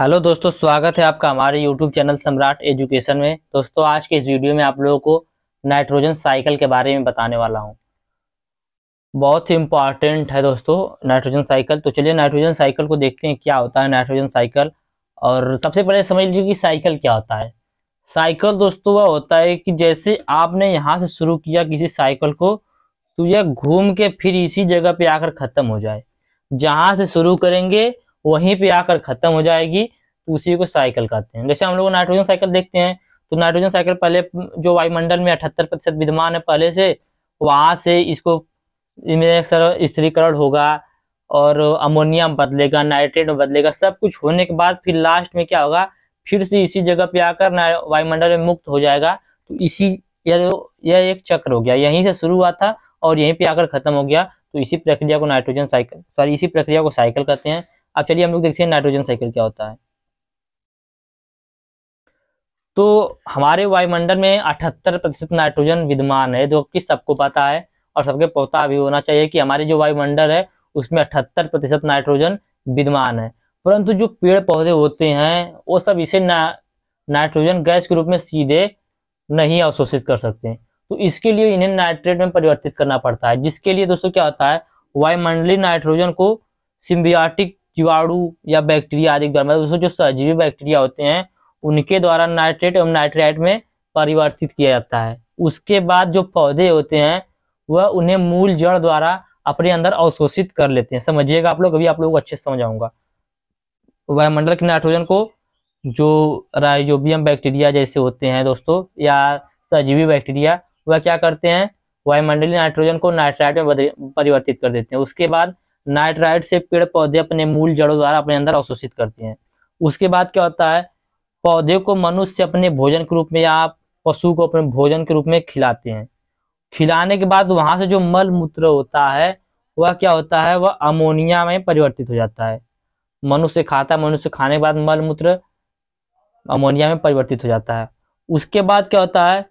hello दोस्तों स्वागत है आपका हमारे यूट्यूब चैनल सम्राट एजुकेशन में दोस्तों आज के इस वीडियो में आप लोगों को नाइट्रोजन साइकिल के बारे में बताने वाला हूँ बहुत ही इम्पॉर्टेंट है दोस्तों नाइट्रोजन साइकिल तो चलिए नाइट्रोजन साइकिल को देखते हैं क्या होता है नाइट्रोजन साइकिल और सबसे पहले समझ लीजिए कि साइकिल क्या होता है साइकिल दोस्तों वह होता है कि जैसे आपने यहाँ से शुरू किया किसी साइकिल को तो यह घूम के फिर इसी जगह पर आकर ख़त्म हो जाए जहाँ से शुरू करेंगे वहीं पे आकर खत्म हो जाएगी तो उसी को साइकिल कहते हैं जैसे हम लोग नाइट्रोजन साइकिल देखते हैं तो नाइट्रोजन साइकिल पहले जो वायुमंडल में अठहत्तर प्रतिशत विद्यमान है पहले से वहां से इसको स्त्रीकरण होगा और अमोनिया बदलेगा नाइट्रेट बदलेगा सब कुछ होने के बाद फिर लास्ट में क्या होगा फिर से इसी जगह पे आकर वायुमंडल में मुक्त हो जाएगा तो इसी यह यह एक चक्र हो गया यहीं से शुरू हुआ था और यहीं पे आकर खत्म हो गया तो इसी प्रक्रिया को नाइट्रोजन साइकिल सॉरी इसी प्रक्रिया को साइकिल कहते हैं अब चलिए हम लोग देखते हैं नाइट्रोजन साइकिल क्या होता है तो हमारे वायुमंडल में अठहत्तर प्रतिशत नाइट्रोजन विद्यमान है जो कि सबको पता है और सबके पता भी होना चाहिए कि हमारे जो वायुमंडल है उसमें अठहत्तर प्रतिशत नाइट्रोजन विद्यमान है परंतु जो पेड़ पौधे होते हैं वो सब इसे ना, नाइट्रोजन गैस के रूप में सीधे नहीं अवशोषित कर सकते हैं तो इसके लिए इन्हें नाइट्रेट में परिवर्तित करना पड़ता है जिसके लिए दोस्तों क्या होता है वायुमंडली नाइट्रोजन को सिम्बियाटिक जीवाणु या बैक्टीरिया आदि द्वारा मतलब जो सजीवी बैक्टीरिया होते हैं उनके द्वारा नाइट्रेट एवं नाइट्राइट में परिवर्तित किया जाता है उसके बाद जो पौधे होते हैं वह उन्हें मूल जड़ द्वारा अपने अंदर अवशोषित कर लेते हैं समझिएगा आप लोग अभी आप लोग को अच्छे से समझाऊंगा वायुमंडल के नाइट्रोजन को जो राइजोबियम बैक्टीरिया जैसे होते हैं दोस्तों या सजीवी बैक्टीरिया वह क्या करते हैं वायुमंडलीय नाइट्रोजन को नाइट्राइट में परिवर्तित कर देते हैं उसके बाद नाइट्राइड से पेड़ पौधे अपने मूल जड़ों द्वारा अपने अंदर अवशोषित करते हैं उसके बाद क्या होता है पौधे को मनुष्य अपने भोजन के रूप में या पशु को अपने भोजन के रूप में खिलाते हैं खिलाने के बाद वहां से जो मल मूत्र होता है वह क्या होता है वह अमोनिया में परिवर्तित हो जाता है मनुष्य खाता है मनुष्य खाने के बाद मल मूत्र अमोनिया में परिवर्तित हो जाता है उसके बाद क्या होता है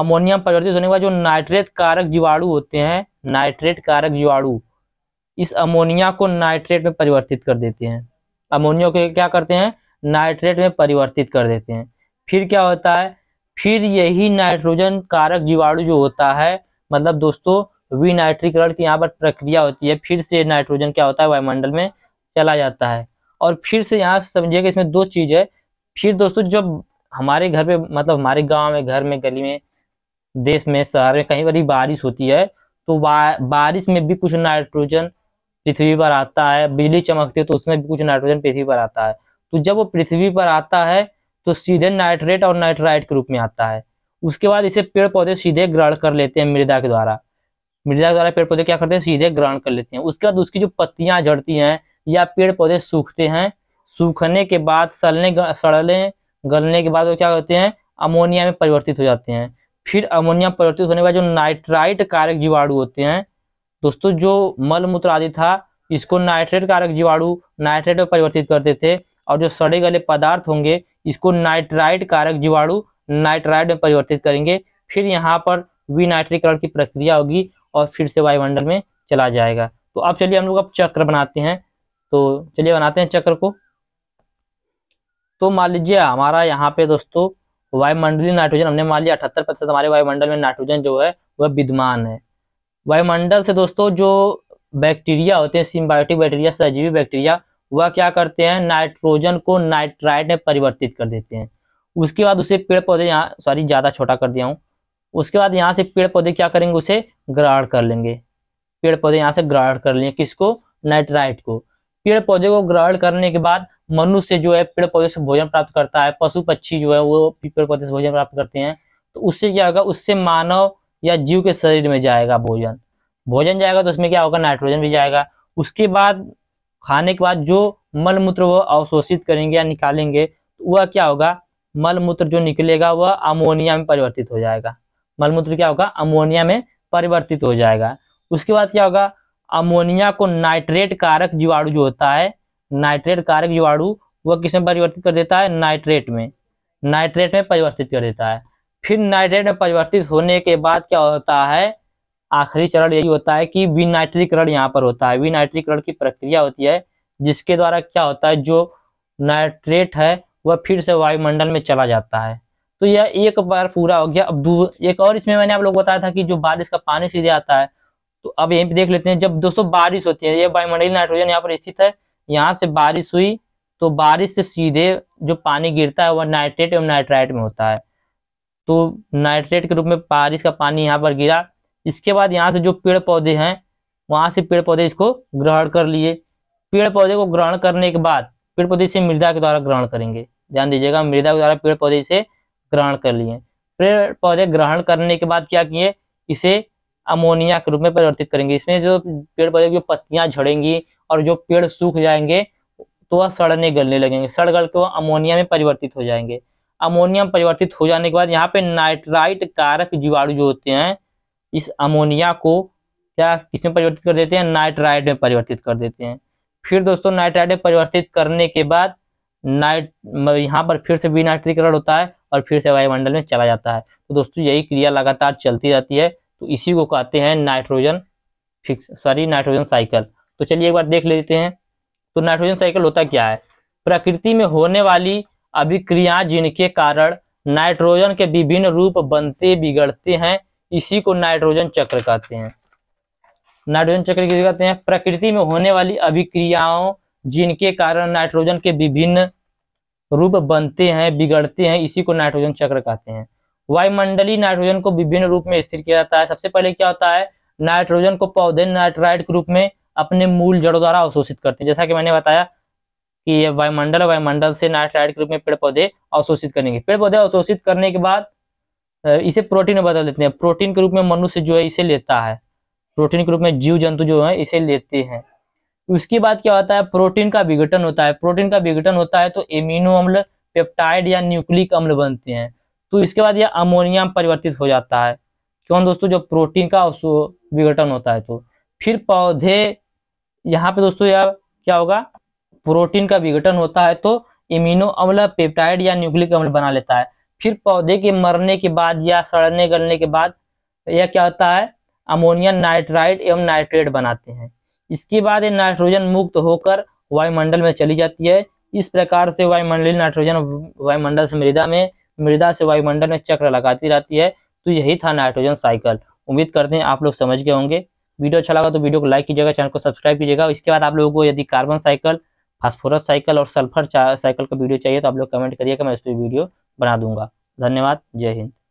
अमोनिया में परिवर्तित होने के बाद जो नाइट्रेट कारक जीवाणु होते हैं नाइट्रेट कारक जीवाणु इस अमोनिया को नाइट्रेट में परिवर्तित कर देते हैं अमोनिया को क्या करते हैं नाइट्रेट में परिवर्तित कर देते हैं फिर क्या होता है फिर यही नाइट्रोजन कारक जीवाणु जो होता है मतलब दोस्तों विनाइट्रीकरण की यहाँ पर प्रक्रिया होती है फिर से नाइट्रोजन क्या होता है वायुमंडल में चला जाता है और फिर से यहाँ समझिएगा इसमें दो चीज़ है फिर दोस्तों जब हमारे घर पे मतलब हमारे गांव में घर में गली में देश में शहर में कहीं भी बारिश होती है तो बा, बारिश में भी कुछ नाइट्रोजन पृथ्वी पर आता है बिजली चमकती है तो उसमें भी कुछ नाइट्रोजन पृथ्वी पर आता है तो जब वो पृथ्वी पर आता है तो सीधे नाइट्रेट और नाइट्राइट के रूप में आता है उसके बाद इसे पेड़ पौधे सीधे ग्रहण कर लेते हैं मृदा के द्वारा मृदा के द्वारा पेड़ पौधे क्या करते हैं सीधे ग्रहण कर लेते हैं उसके बाद उसकी जो पत्तियां झड़ती हैं या पेड़ पौधे सूखते हैं सूखने के बाद सड़ने सड़ने गलने के बाद वो क्या करते हैं अमोनिया में परिवर्तित हो जाते हैं फिर अमोनिया परिवर्तित होने के बाद जो नाइट्राइट कारक जीवाणु होते हैं दोस्तों जो मल मूत्र आदि था इसको नाइट्रेट कारक जीवाणु नाइट्रेट में परिवर्तित करते थे और जो सड़े गले पदार्थ होंगे इसको नाइट्राइड कारक जीवाणु नाइट्राइड में परिवर्तित करेंगे फिर यहाँ पर विनाइट्रीकरण की प्रक्रिया होगी और फिर से वायुमंडल में चला जाएगा तो अब चलिए हम लोग अब चक्र बनाते हैं तो चलिए बनाते हैं चक्र को तो मान लीजिए हमारा यहाँ पे दोस्तों वायुमंडलीय नाइट्रोजन हमने मान लिया अठहत्तर प्रतिशत हमारे वायुमंडल में नाइट्रोजन जो है वह विद्यमान है वायुमंडल से दोस्तों जो बैक्टीरिया होते हैं सिम्बायोटिक बैक्टीरिया सजीवी बैक्टीरिया वह क्या करते हैं नाइट्रोजन को नाइट्राइड में परिवर्तित कर देते हैं उसके बाद उसे पेड़ पौधे यहाँ सॉरी ज़्यादा छोटा कर दिया हूँ उसके बाद यहाँ से पेड़ पौधे क्या करेंगे उसे ग्रहण कर लेंगे पेड़ पौधे यहाँ से ग्रहण कर लेंगे किसको नाइट्राइट को पेड़ पौधे को ग्रहण करने के बाद मनुष्य जो है पेड़ पौधे से भोजन प्राप्त करता है पशु पक्षी जो है वो पेड़ पौधे से भोजन प्राप्त करते हैं तो उससे क्या होगा उससे मानव या जीव के शरीर में जाएगा भोजन भोजन जाएगा तो उसमें क्या होगा नाइट्रोजन भी जाएगा उसके बाद खाने के बाद जो मलमूत्र वो अवशोषित करेंगे या निकालेंगे तो वह क्या होगा मलमूत्र जो निकलेगा वह अमोनिया में परिवर्तित हो जाएगा मलमूत्र क्या होगा अमोनिया में परिवर्तित हो जाएगा उसके बाद क्या होगा अमोनिया को नाइट्रेट कारक जीवाणु जो होता है नाइट्रेट कारक जीवाणु वह किसमें परिवर्तित कर देता है नाइट्रेट में नाइट्रेट में परिवर्तित कर देता है फिर नाइट्रेट में परिवर्तित होने के बाद क्या होता है आखिरी चरण यही होता है कि विनाइट्रीकरण यहाँ पर होता है विनाइट्रीकरण की प्रक्रिया होती है जिसके द्वारा क्या होता है जो नाइट्रेट है वह फिर से वायुमंडल में चला जाता है तो यह एक बार पूरा हो गया अब एक और इसमें मैंने आप लोग बताया था कि जो बारिश का पानी सीधे आता है तो अब यहीं पे देख लेते हैं जब दोस्तों बारिश होती है ये वायुमंडलीय नाइट्रोजन यहाँ पर स्थित है यहाँ से बारिश हुई तो बारिश से सीधे जो पानी गिरता है वह नाइट्रेट एवं नाइट्राइट में होता है तो नाइट्रेट के रूप में बारिश का पानी यहाँ पर गिरा इसके बाद यहाँ से जो पेड़ पौधे हैं वहाँ से पेड़ पौधे इसको ग्रहण कर लिए पेड़ पौधे को ग्रहण करने के बाद पेड़ पौधे इसे मृदा के द्वारा ग्रहण करेंगे ध्यान दीजिएगा मृदा के द्वारा पेड़ पौधे इसे ग्रहण कर लिए पेड़ पौधे ग्रहण करने के बाद क्या किए इसे अमोनिया के रूप में परिवर्तित करेंगे इसमें जो पेड़ पौधे की पत्तियां झड़ेंगी और जो पेड़ सूख जाएंगे तो वह सड़ने गलने लगेंगे सड़ गल के वह अमोनिया में परिवर्तित हो जाएंगे अमोनियम परिवर्तित हो जाने के बाद यहाँ पे नाइट्राइट कारक जीवाणु जो होते हैं इस अमोनिया को क्या किसमें परिवर्तित कर देते हैं नाइट्राइड में परिवर्तित कर देते हैं फिर दोस्तों नाइट्राइड में परिवर्तित करने के बाद नाइट मतलब यहाँ पर फिर से विनाइट्रीकरण होता है और फिर से वायुमंडल में चला जाता है तो दोस्तों यही क्रिया लगातार चलती रहती है तो इसी को कहते हैं nitrogen fix sorry nitrogen cycle तो चलिए एक बार देख लेते हैं तो नाइट्रोजन साइकिल होता क्या है प्रकृति में होने वाली अभिक्रिया जिनके कारण नाइट्रोजन के विभिन्न रूप बनते बिगड़ते हैं इसी को नाइट्रोजन चक्र कहते हैं नाइट्रोजन चक्र किसे कहते हैं प्रकृति में होने वाली अभिक्रियाओं जिनके कारण नाइट्रोजन के विभिन्न रूप बनते हैं बिगड़ते हैं इसी को नाइट्रोजन चक्र कहते हैं वायुमंडलीय नाइट्रोजन को विभिन्न रूप में स्थिर किया जाता है सबसे पहले क्या होता है नाइट्रोजन को पौधे नाइट्राइड के रूप में अपने मूल जड़ों द्वारा अवशोषित करते हैं जैसा कि मैंने बताया कि ये वायुमंडल वायुमंडल से नाइट्राइड के रूप में पेड़ पौधे अवशोषित करेंगे पेड़ पौधे अवशोषित करने के बाद इसे प्रोटीन में बदल देते हैं प्रोटीन के रूप में मनुष्य जो है इसे लेता है प्रोटीन के रूप में जीव जंतु जो है इसे लेते हैं उसके बाद क्या होता है प्रोटीन का विघटन होता है प्रोटीन का विघटन होता है तो एमिनो अम्ल पेप्टाइड या न्यूक्लिक अम्ल बनते हैं तो इसके बाद यह अमोनिया में परिवर्तित हो जाता है क्यों दोस्तों जो प्रोटीन का विघटन होता है तो फिर पौधे यहाँ पे दोस्तों यह क्या होगा प्रोटीन का विघटन होता है तो इमिनो अम्ल पेप्टाइड या न्यूक्लिक अम्ल बना लेता है फिर पौधे के मरने के बाद या सड़ने गलने के बाद यह क्या होता है अमोनियम नाइट्राइड एवं नाइट्रेट बनाते हैं इसके बाद ये नाइट्रोजन मुक्त होकर वायुमंडल में चली जाती है इस प्रकार से वायुमंडलीय नाइट्रोजन वायुमंडल से मृदा में मृदा से वायुमंडल में चक्र लगाती रहती है तो यही था नाइट्रोजन साइकिल उम्मीद करते हैं आप लोग समझ गए होंगे वीडियो अच्छा लगा तो वीडियो को लाइक कीजिएगा चैनल को सब्सक्राइब कीजिएगा इसके बाद आप लोगों को यदि कार्बन साइकिल फास्फोरस साइकिल और सल्फर साइकिल का वीडियो चाहिए तो आप लोग कमेंट करिएगा मैं उस पर वीडियो बना दूंगा धन्यवाद जय हिंद